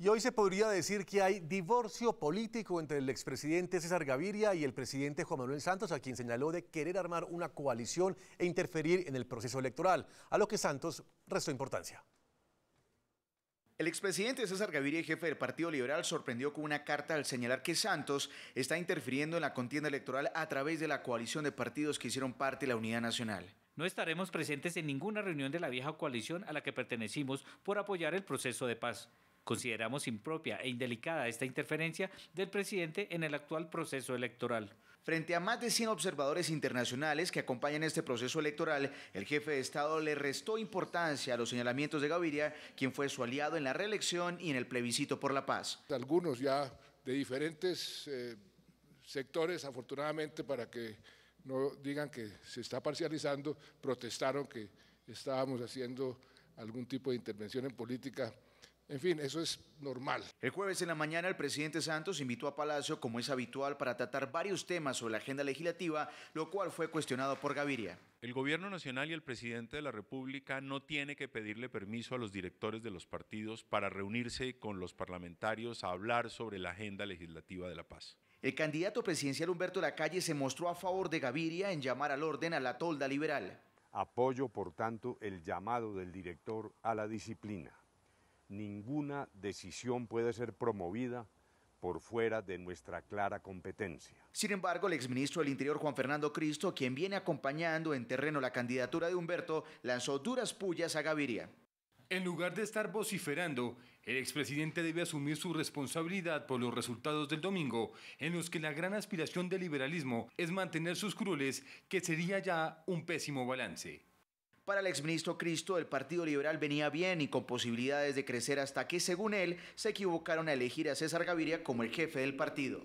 Y hoy se podría decir que hay divorcio político entre el expresidente César Gaviria y el presidente Juan Manuel Santos, a quien señaló de querer armar una coalición e interferir en el proceso electoral, a lo que Santos restó importancia. El expresidente César Gaviria, jefe del Partido Liberal, sorprendió con una carta al señalar que Santos está interfiriendo en la contienda electoral a través de la coalición de partidos que hicieron parte de la Unidad Nacional. No estaremos presentes en ninguna reunión de la vieja coalición a la que pertenecimos por apoyar el proceso de paz. Consideramos impropia e indelicada esta interferencia del presidente en el actual proceso electoral. Frente a más de 100 observadores internacionales que acompañan este proceso electoral, el jefe de Estado le restó importancia a los señalamientos de Gaviria, quien fue su aliado en la reelección y en el plebiscito por la paz. Algunos ya de diferentes eh, sectores, afortunadamente, para que no digan que se está parcializando, protestaron que estábamos haciendo algún tipo de intervención en política en fin, eso es normal. El jueves en la mañana el presidente Santos invitó a Palacio, como es habitual, para tratar varios temas sobre la agenda legislativa, lo cual fue cuestionado por Gaviria. El gobierno nacional y el presidente de la República no tiene que pedirle permiso a los directores de los partidos para reunirse con los parlamentarios a hablar sobre la agenda legislativa de la paz. El candidato presidencial Humberto Lacalle se mostró a favor de Gaviria en llamar al orden a la tolda liberal. Apoyo, por tanto, el llamado del director a la disciplina ninguna decisión puede ser promovida por fuera de nuestra clara competencia. Sin embargo, el exministro del Interior Juan Fernando Cristo, quien viene acompañando en terreno la candidatura de Humberto, lanzó duras pullas a Gaviria. En lugar de estar vociferando, el expresidente debe asumir su responsabilidad por los resultados del domingo, en los que la gran aspiración del liberalismo es mantener sus crueles, que sería ya un pésimo balance. Para el exministro Cristo, el Partido Liberal venía bien y con posibilidades de crecer hasta que, según él, se equivocaron a elegir a César Gaviria como el jefe del partido.